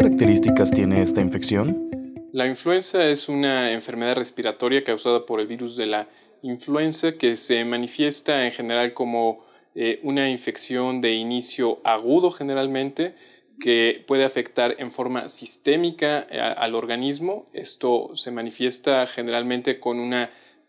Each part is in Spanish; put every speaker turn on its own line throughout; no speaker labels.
¿Qué características tiene esta infección? La influenza es una enfermedad respiratoria causada por el virus de la influenza que se manifiesta en general como eh, una infección de inicio agudo generalmente que puede afectar en forma sistémica eh, al organismo. Esto se manifiesta generalmente con un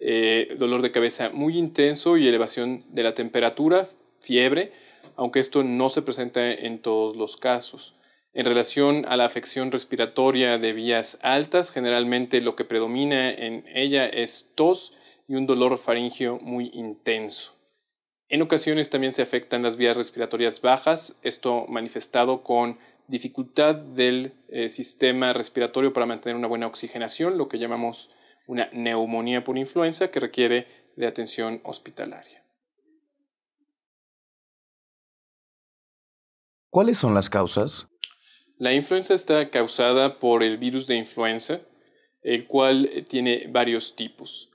eh, dolor de cabeza muy intenso y elevación de la temperatura, fiebre, aunque esto no se presenta en todos los casos. En relación a la afección respiratoria de vías altas, generalmente lo que predomina en ella es tos y un dolor faringio muy intenso. En ocasiones también se afectan las vías respiratorias bajas, esto manifestado con dificultad del eh, sistema respiratorio para mantener una buena oxigenación, lo que llamamos una neumonía por influenza que requiere de atención hospitalaria. ¿Cuáles son las causas? La influenza está causada por el virus de influenza, el cual eh, tiene varios tipos.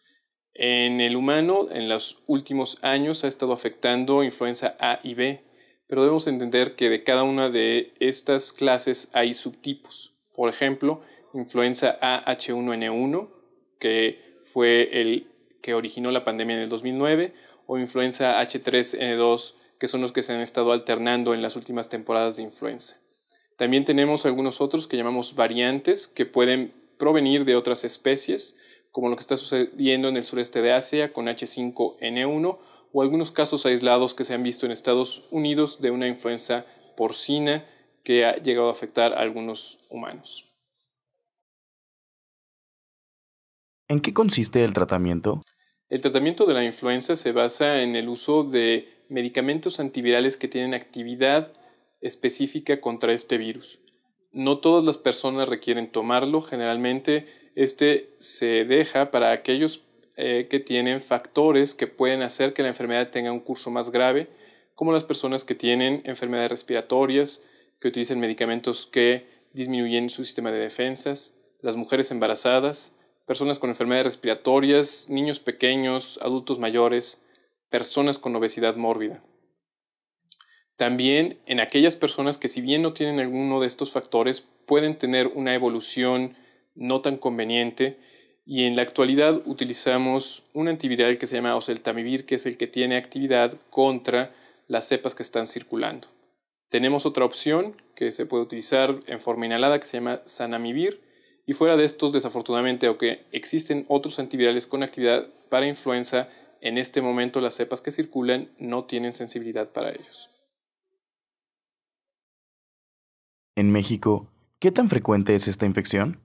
En el humano, en los últimos años, ha estado afectando influenza A y B, pero debemos entender que de cada una de estas clases hay subtipos. Por ejemplo, influenza AH1N1, que fue el que originó la pandemia en el 2009, o influenza H3N2, que son los que se han estado alternando en las últimas temporadas de influenza. También tenemos algunos otros que llamamos variantes que pueden provenir de otras especies, como lo que está sucediendo en el sureste de Asia con H5N1 o algunos casos aislados que se han visto en Estados Unidos de una influenza porcina que ha llegado a afectar a algunos humanos. ¿En qué consiste el tratamiento? El tratamiento de la influenza se basa en el uso de medicamentos antivirales que tienen actividad específica contra este virus. No todas las personas requieren tomarlo, generalmente este se deja para aquellos eh, que tienen factores que pueden hacer que la enfermedad tenga un curso más grave, como las personas que tienen enfermedades respiratorias, que utilizan medicamentos que disminuyen su sistema de defensas, las mujeres embarazadas, personas con enfermedades respiratorias, niños pequeños, adultos mayores, personas con obesidad mórbida. También en aquellas personas que si bien no tienen alguno de estos factores, pueden tener una evolución no tan conveniente y en la actualidad utilizamos un antiviral que se llama oseltamivir, que es el que tiene actividad contra las cepas que están circulando. Tenemos otra opción que se puede utilizar en forma inhalada que se llama sanamivir y fuera de estos desafortunadamente aunque existen otros antivirales con actividad para influenza, en este momento las cepas que circulan no tienen sensibilidad para ellos. En México, ¿qué tan frecuente es esta infección?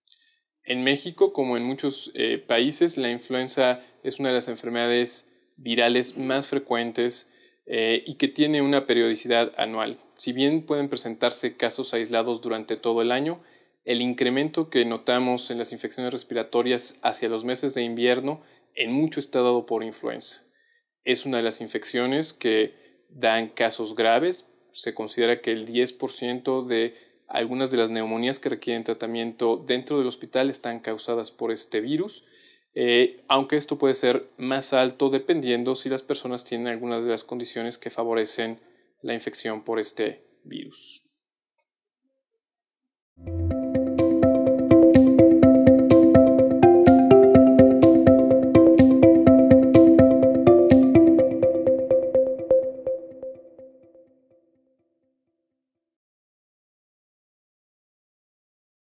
En México, como en muchos eh, países, la influenza es una de las enfermedades virales más frecuentes eh, y que tiene una periodicidad anual. Si bien pueden presentarse casos aislados durante todo el año, el incremento que notamos en las infecciones respiratorias hacia los meses de invierno en mucho está dado por influenza. Es una de las infecciones que dan casos graves. Se considera que el 10% de algunas de las neumonías que requieren tratamiento dentro del hospital están causadas por este virus, eh, aunque esto puede ser más alto dependiendo si las personas tienen algunas de las condiciones que favorecen la infección por este virus.